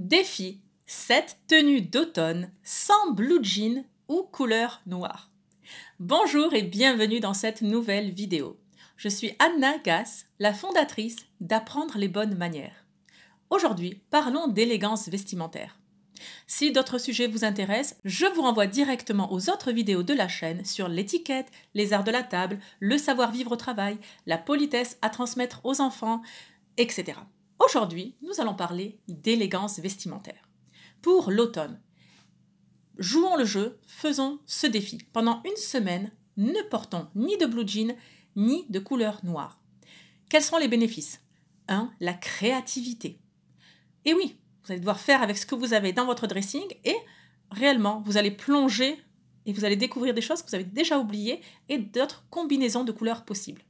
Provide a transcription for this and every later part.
Défi 7 tenues d'automne sans blue jean ou couleur noire. Bonjour et bienvenue dans cette nouvelle vidéo. Je suis Anna Gass, la fondatrice d'Apprendre les bonnes manières. Aujourd'hui, parlons d'élégance vestimentaire. Si d'autres sujets vous intéressent, je vous renvoie directement aux autres vidéos de la chaîne sur l'étiquette, les arts de la table, le savoir-vivre au travail, la politesse à transmettre aux enfants, etc. Aujourd'hui, nous allons parler d'élégance vestimentaire. Pour l'automne, jouons le jeu, faisons ce défi. Pendant une semaine, ne portons ni de blue jean, ni de couleur noire. Quels seront les bénéfices 1. La créativité. Et oui, vous allez devoir faire avec ce que vous avez dans votre dressing et réellement, vous allez plonger et vous allez découvrir des choses que vous avez déjà oubliées et d'autres combinaisons de couleurs possibles.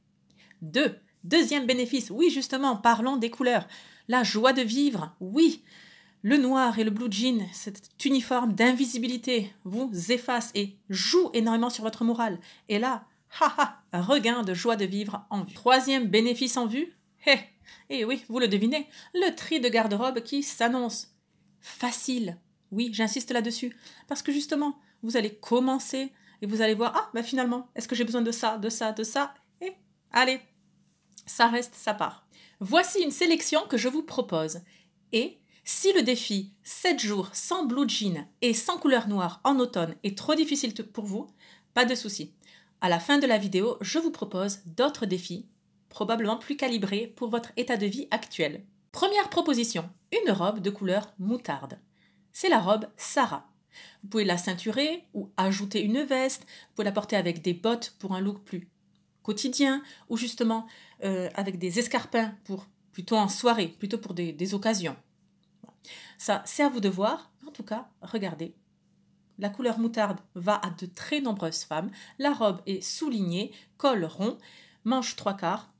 2. Deuxième bénéfice, oui justement, parlons des couleurs. La joie de vivre, oui. Le noir et le blue jean, cet uniforme d'invisibilité, vous efface et joue énormément sur votre morale. Et là, haha, regain de joie de vivre en vue. Troisième bénéfice en vue, hé, et eh oui, vous le devinez, le tri de garde-robe qui s'annonce. Facile. Oui, j'insiste là-dessus. Parce que justement, vous allez commencer et vous allez voir, ah, bah finalement, est-ce que j'ai besoin de ça, de ça, de ça Et allez, ça reste sa part. Voici une sélection que je vous propose. Et si le défi 7 jours sans blue jean et sans couleur noire en automne est trop difficile pour vous, pas de souci. À la fin de la vidéo, je vous propose d'autres défis, probablement plus calibrés pour votre état de vie actuel. Première proposition, une robe de couleur moutarde. C'est la robe Sarah. Vous pouvez la ceinturer ou ajouter une veste, vous pouvez la porter avec des bottes pour un look plus quotidien, ou justement euh, avec des escarpins pour plutôt en soirée, plutôt pour des, des occasions. Ça, c'est à vous de voir. En tout cas, regardez. La couleur moutarde va à de très nombreuses femmes. La robe est soulignée, col rond, manche trois quarts.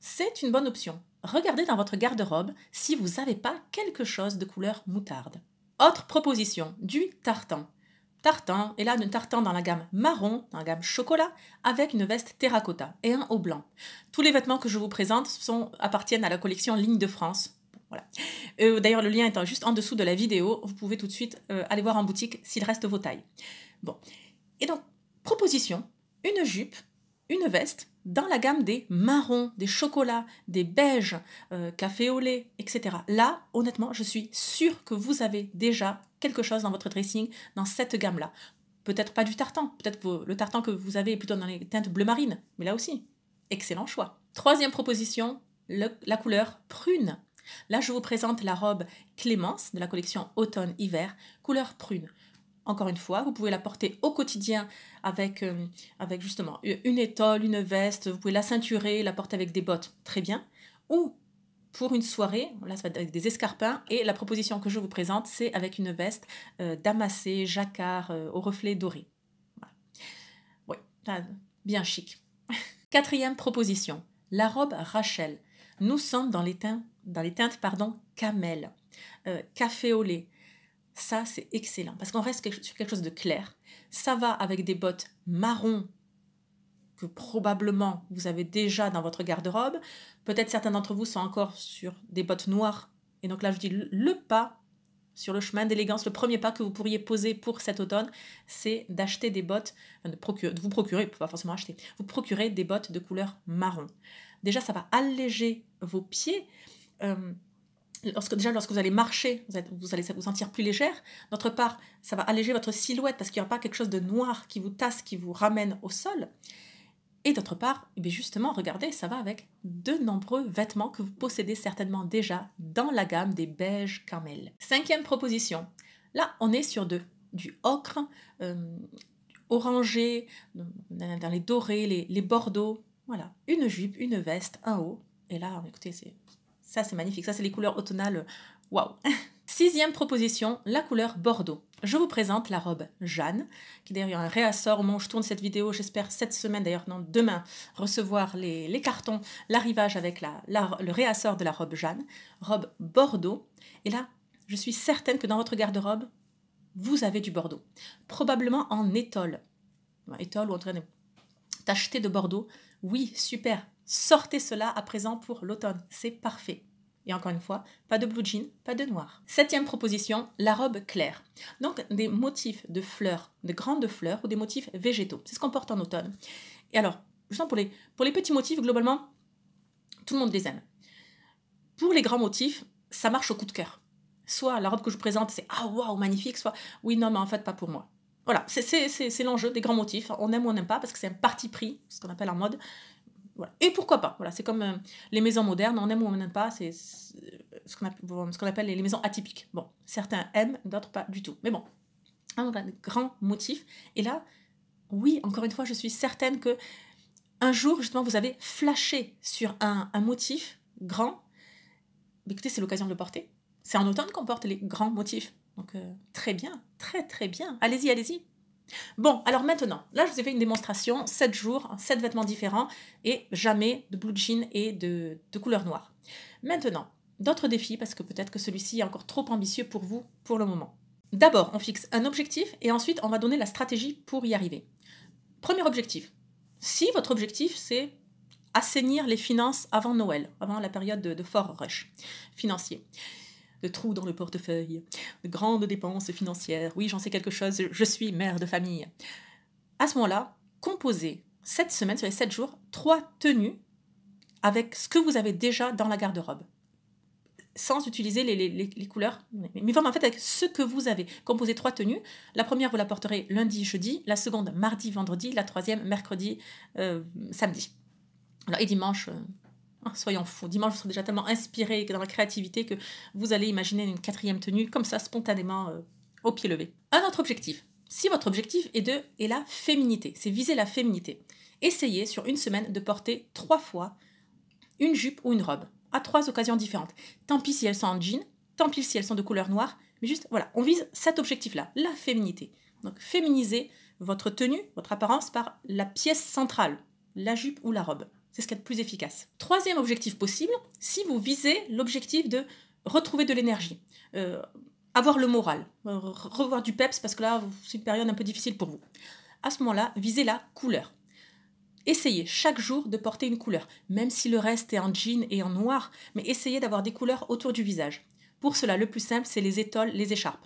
C'est une bonne option. Regardez dans votre garde-robe si vous n'avez pas quelque chose de couleur moutarde. Autre proposition, du tartan. Tartan et là une tartan dans la gamme marron, dans la gamme chocolat, avec une veste terracotta et un haut blanc. Tous les vêtements que je vous présente sont, appartiennent à la collection Ligne de France. Voilà. Euh, d'ailleurs, le lien est juste en dessous de la vidéo. Vous pouvez tout de suite euh, aller voir en boutique s'il reste vos tailles. Bon. Et donc, proposition, une jupe, une veste dans la gamme des marrons, des chocolats, des beiges, euh, café au lait, etc. Là, honnêtement, je suis sûre que vous avez déjà quelque chose dans votre dressing dans cette gamme-là. Peut-être pas du tartan, peut-être le tartan que vous avez est plutôt dans les teintes bleu marine, mais là aussi, excellent choix. Troisième proposition, la couleur prune. Là, je vous présente la robe Clémence de la collection Automne-Hiver, couleur prune encore une fois, vous pouvez la porter au quotidien avec, euh, avec justement une étole, une veste, vous pouvez la ceinturer, la porter avec des bottes, très bien. Ou pour une soirée, là ça va être avec des escarpins, et la proposition que je vous présente, c'est avec une veste euh, damassée, jacquard, euh, au reflet doré. Oui, bien chic. Quatrième proposition, la robe Rachel. Nous sommes dans les teintes, dans les teintes pardon, camel, café au lait, ça, c'est excellent parce qu'on reste sur quelque chose de clair. Ça va avec des bottes marron que probablement vous avez déjà dans votre garde-robe. Peut-être certains d'entre vous sont encore sur des bottes noires. Et donc là, je dis le pas sur le chemin d'élégance, le premier pas que vous pourriez poser pour cet automne, c'est d'acheter des bottes, euh, de, vous procurer, pas forcément acheter, vous procurer des bottes de couleur marron. Déjà, ça va alléger vos pieds. Euh, lorsque, déjà lorsque vous allez marcher, vous, allez vous sentir plus légère. D'autre part, ça va alléger votre silhouette parce qu'il n'y aura pas quelque chose de noir qui vous tasse, qui vous ramène au sol. Et d'autre part, et eh bien justement, regardez, ça va avec de nombreux vêtements que vous possédez certainement déjà dans la gamme des beiges camel. Cinquième proposition. Là, on est sur de, du ocre, euh, orangé, dans les dorés, les, les bordeaux. Voilà, une jupe, une veste, un haut. Et là, écoutez, c'est ça, c'est magnifique. Ça, c'est les couleurs automnales. Waouh Sixième proposition, la couleur bordeaux. Je vous présente la robe Jeanne, qui d'ailleurs un réassort au moment où je tourne cette vidéo, j'espère cette semaine, d'ailleurs non, demain, recevoir les, cartons, l'arrivage avec la, le réassort de la robe Jeanne, robe bordeaux. Et là, je suis certaine que dans votre garde-robe, vous avez du bordeaux. Probablement en étole. Étole ou en train de... de bordeaux, oui, super, Sortez cela à présent pour l'automne, c'est parfait. Et encore une fois, pas de blue jean, pas de noir. Septième proposition, la robe claire. Donc des motifs de fleurs, de grandes fleurs ou des motifs végétaux. C'est ce qu'on porte en automne. Et alors, justement pour les, pour les petits motifs, globalement, tout le monde les aime. Pour les grands motifs, ça marche au coup de cœur. Soit la robe que je vous présente, c'est ah waouh, magnifique, soit oui, non, mais en fait, pas pour moi. Voilà, c'est l'enjeu des grands motifs. On aime ou on n'aime pas parce que c'est un parti pris, ce qu'on appelle en mode, et pourquoi pas voilà, C'est comme euh, les maisons modernes, on aime ou on n'aime pas, c'est ce qu'on appelle, les maisons atypiques. Bon, certains aiment, d'autres pas du tout. Mais bon, un grand motif. Et là, oui, encore une fois, je suis certaine que un jour, justement, vous avez flashé sur un, motif grand. Écoutez, c'est l'occasion de le porter. C'est en automne qu'on porte les grands motifs. Donc, euh, très bien, très très bien. Allez-y, allez-y. Bon, alors maintenant, là je vous ai fait une démonstration, 7 jours, 7 hein, vêtements différents et jamais de blue jean et de, couleur noire. Maintenant, d'autres défis parce que peut-être que celui-ci est encore trop ambitieux pour vous pour le moment. D'abord, on fixe un objectif et ensuite on va donner la stratégie pour y arriver. Premier objectif. Si votre objectif c'est assainir les finances avant Noël, avant la période de, de fort rush financier, de trous dans le portefeuille, de grandes dépenses financières. Oui, j'en sais quelque chose, je suis mère de famille. À ce moment-là, composez cette semaine, sur les sept jours, trois tenues avec ce que vous avez déjà dans la garde-robe. Sans utiliser les, les, les, couleurs, mais vraiment en fait avec ce que vous avez. Composez trois tenues. La première, vous la porterez lundi, jeudi. La seconde, mardi, vendredi. La troisième, mercredi, euh, samedi. et dimanche, euh, Hein, soyons fous. Dimanche, vous serez déjà tellement inspiré dans la créativité que vous allez imaginer une quatrième tenue comme ça, spontanément, euh, au pied levé. Un autre objectif. Si votre objectif est de est la féminité, c'est viser la féminité. Essayez sur une semaine de porter trois fois une jupe ou une robe à trois occasions différentes. Tant pis si elles sont en jean, tant pis si elles sont de couleur noire, mais juste voilà, on vise cet objectif-là, la féminité. Donc féminiser votre tenue, votre apparence par la pièce centrale, la jupe ou la robe. C'est ce qui est le plus efficace. Troisième objectif possible, si vous visez l'objectif de retrouver de l'énergie, euh, avoir le moral, euh, revoir du peps parce que là, c'est une période un peu difficile pour vous. À ce moment-là, visez la couleur. Essayez chaque jour de porter une couleur, même si le reste est en jean et en noir, mais essayez d'avoir des couleurs autour du visage. Pour cela, le plus simple, c'est les étoiles, les écharpes.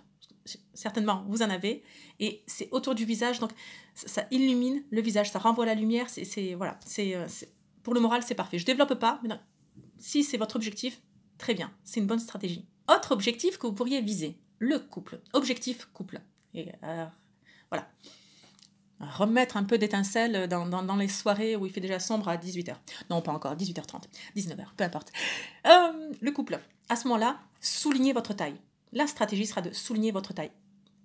Certainement, vous en avez. Et c'est autour du visage, donc ça, illumine le visage, ça renvoie la lumière. C'est voilà, c'est euh, pour le moral, c'est parfait. Je développe pas, mais si c'est votre objectif, très bien, c'est une bonne stratégie. Autre objectif que vous pourriez viser, le couple. Objectif couple. Et euh, voilà. Remettre un peu d'étincelle dans, les soirées où il fait déjà sombre à 18h. Non, pas encore, 18h30, 19h, peu importe. Euh, le couple. À ce moment-là, soulignez votre taille. La stratégie sera de souligner votre taille.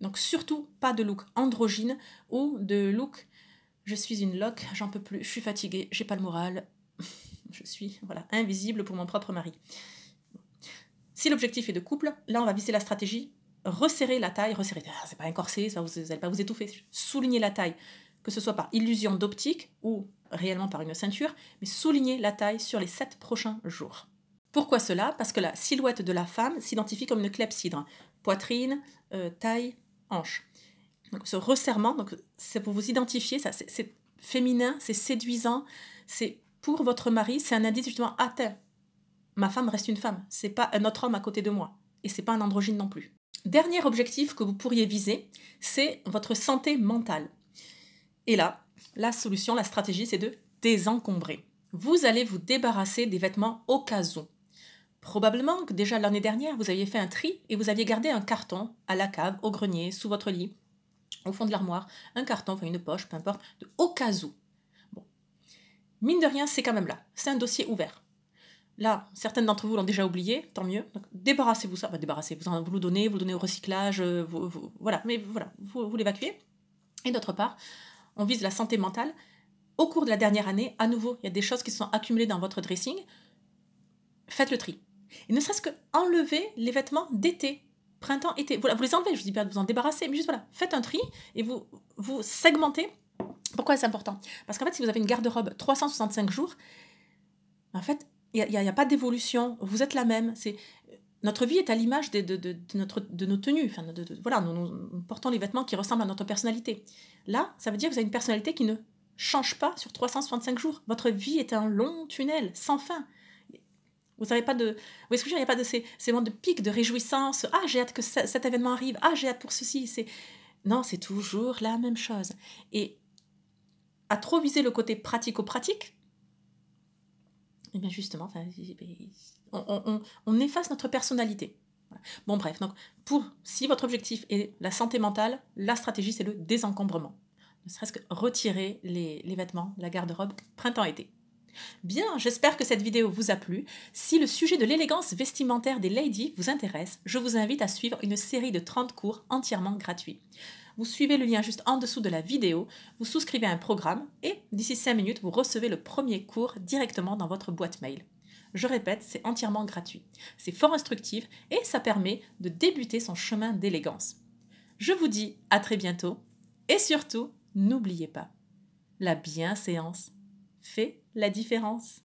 Donc surtout pas de look androgyne ou de look je suis une loque, j'en peux plus, je suis fatiguée, j'ai pas le moral. je suis, voilà, invisible pour mon propre mari. Si l'objectif est de couple, là on va viser la stratégie, resserrer la taille, resserrer, ah, c'est pas un corset, ça, vous allez pas vous étouffer, souligner la taille, que ce soit par illusion d'optique ou réellement par une ceinture, mais souligner la taille sur les sept prochains jours. Pourquoi cela Parce que la silhouette de la femme s'identifie comme une clepsydre, poitrine, euh, taille, hanche ce resserrement, donc c'est pour vous identifier, ça c'est féminin, c'est séduisant, c'est pour votre mari, c'est un indice justement atteint. Ah, ma femme reste une femme, c'est pas un autre homme à côté de moi et c'est pas un androgyne non plus. Dernier objectif que vous pourriez viser, c'est votre santé mentale. Et là, la solution, la stratégie, c'est de désencombrer. Vous allez vous débarrasser des vêtements au cas Probablement que déjà l'année dernière, vous aviez fait un tri et vous aviez gardé un carton à la cave, au grenier, sous votre lit, au fond de l'armoire, un carton, enfin une poche, peu importe, de, au cas Bon. Mine de rien, c'est quand même là. C'est un dossier ouvert. Là, certaines d'entre vous l'ont déjà oublié, tant mieux. Débarrassez-vous ça, débarrassez vous, en, hein. vous le donnez, vous le donnez au recyclage, euh, vous, voilà, mais voilà, vous, vous l'évacuez. Et d'autre part, on vise la santé mentale. Au cours de la dernière année, à nouveau, il y a des choses qui sont accumulées dans votre dressing. Faites le tri. Et ne serait-ce que enlever les vêtements d'été printemps, été. Voilà, vous les enlevez, je ne dis pas de vous en débarrasser, mais juste voilà, faites un tri et vous, vous segmentez. Pourquoi c'est important Parce qu'en fait, si vous avez une garde-robe 365 jours, en fait, il n'y a, pas d'évolution, vous êtes la même. C'est Notre vie est à l'image de, notre, de nos tenues. Enfin, voilà, nous, nous, portons les vêtements qui ressemblent à notre personnalité. Là, ça veut dire que vous avez une personnalité qui ne change pas sur 365 jours. Votre vie est un long tunnel, sans fin. Vous n'avez pas de. Vous voyez ce que je Il n'y a pas de ces, moments de pic, de réjouissance. Ah, j'ai hâte que cet événement arrive. Ah, j'ai hâte pour ceci. C'est non, c'est toujours la même chose. Et à trop viser le côté pratico-pratique, eh bien justement, on, efface notre personnalité. Bon bref, donc si votre objectif est la santé mentale, la stratégie c'est le désencombrement. Ne serait-ce que retirer les vêtements, la garde-robe, printemps-été. Bien, j'espère que cette vidéo vous a plu. Si le sujet de l'élégance vestimentaire des ladies vous intéresse, je vous invite à suivre une série de 30 cours entièrement gratuits. Vous suivez le lien juste en dessous de la vidéo, vous souscrivez à un programme et d'ici 5 minutes, vous recevez le premier cours directement dans votre boîte mail. Je répète, c'est entièrement gratuit. C'est fort instructif et ça permet de débuter son chemin d'élégance. Je vous dis à très bientôt et surtout, n'oubliez pas, la bienséance fait la différence.